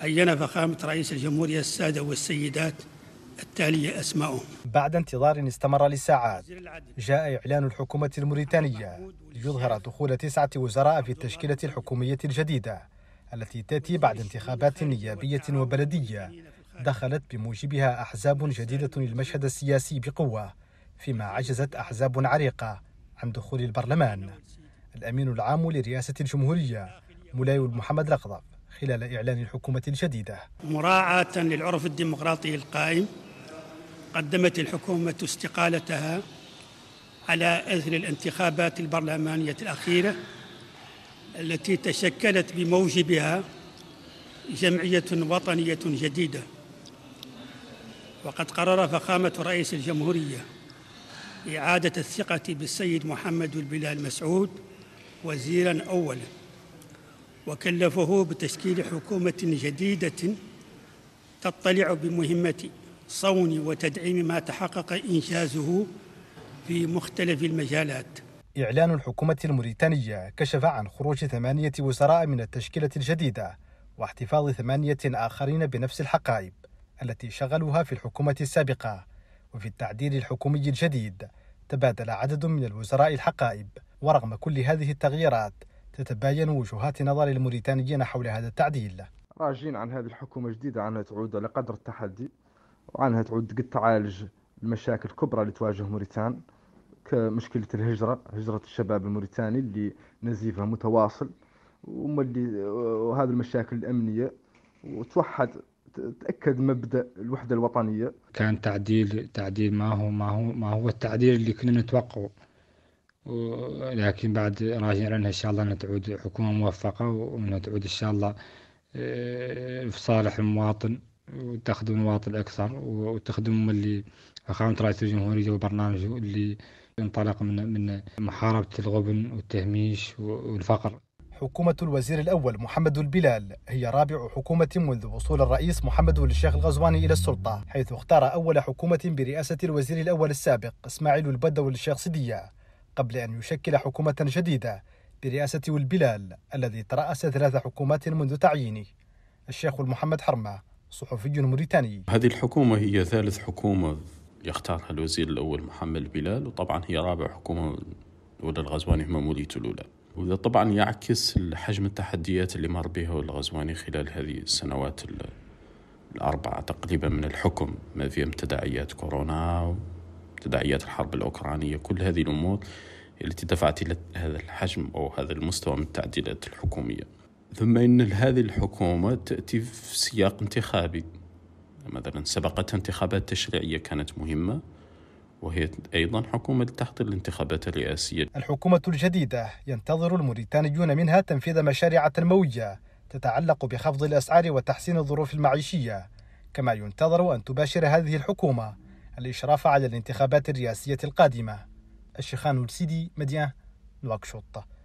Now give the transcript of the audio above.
عين فخامة رئيس الجمهورية السادة والسيدات التالية أسماؤهم بعد انتظار استمر لساعات جاء إعلان الحكومة الموريتانية ليظهر دخول تسعة وزراء في التشكيلة الحكومية الجديدة التي تأتي بعد انتخابات نيابية وبلدية دخلت بموجبها أحزاب جديدة للمشهد السياسي بقوة فيما عجزت أحزاب عريقة عن دخول البرلمان الأمين العام لرئاسة الجمهورية مولاي محمد لقضب خلال إعلان حكومة جديدة مراعاة للعرف الديمقراطي القائم قدمت الحكومة استقالتها على أثر الانتخابات البرلمانية الأخيرة التي تشكلت بموجبها جمعية وطنية جديدة وقد قرر فخامة رئيس الجمهورية إعادة الثقة بالسيد محمد البلال مسعود وزيرا أولا وكلفه بتشكيل حكومة جديدة تطلع بمهمة صون وتدعيم ما تحقق إنجازه في مختلف المجالات إعلان الحكومة الموريتانية كشف عن خروج ثمانية وزراء من التشكيلة الجديدة واحتفاظ ثمانية آخرين بنفس الحقائب التي شغلوها في الحكومة السابقة وفي التعديل الحكومي الجديد تبادل عدد من الوزراء الحقائب ورغم كل هذه التغييرات تتباين وجهات نظر الموريتانيين حول هذا التعديل راجين عن هذه الحكومة جديدة عنها تعود على قدر التحدي وعنها تعود قد تعالج المشاكل الكبرى اللي تواجه موريتان كمشكلة الهجرة هجرة الشباب الموريتاني اللي نزيفها متواصل وملي وهذه المشاكل الأمنية وتوحد تاكد مبدا الوحده الوطنيه كان تعديل تعديل ما هو ما هو ما هو التعديل اللي كنا نتوقعه لكن بعد راجعين لنا إن شاء الله أنها تعود حكومة موفقة وأنها تعود إن شاء الله في آه، صالح المواطن وتخدم المواطن أكثر وتخدم اللي أخوان رئيس الجمهورية وبرنامجه اللي انطلق من من محاربة الغبن والتهميش والفقر حكومة الوزير الأول محمد البلال هي رابع حكومة منذ وصول الرئيس محمد الشيخ الغزواني إلى السلطة حيث اختار أول حكومة برئاسة الوزير الأول السابق إسماعيل البدوي الشيخ سدية قبل أن يشكل حكومة جديدة برئاسة والبلال الذي ترأس ثلاث حكومات منذ تعيينه الشيخ محمد حرمة صحفي موريتاني هذه الحكومة هي ثالث حكومة يختارها الوزير الأول محمد بلال وطبعا هي رابع حكومة ولا الغزواني موليته الأولى وهذا طبعا يعكس حجم التحديات اللي مر بها الغزواني خلال هذه السنوات الأربعة تقريبا من الحكم ما فيهم تداعيات كورونا تداعيات الحرب الأوكرانية كل هذه الأمور التي دفعت إلى هذا الحجم أو هذا المستوى من التعديلات الحكومية ثم إن هذه الحكومة تأتي في سياق انتخابي مثلا سبقتها انتخابات تشريعية كانت مهمة وهي أيضا حكومة تحت الانتخابات الرئاسية الحكومة الجديدة ينتظر الموريتانيون منها تنفيذ مشاريع تنموية تتعلق بخفض الأسعار وتحسين الظروف المعيشية كما ينتظر أن تباشر هذه الحكومة الإشراف على الانتخابات الرئاسية القادمة الشيخان السيدي مديان نواكشوط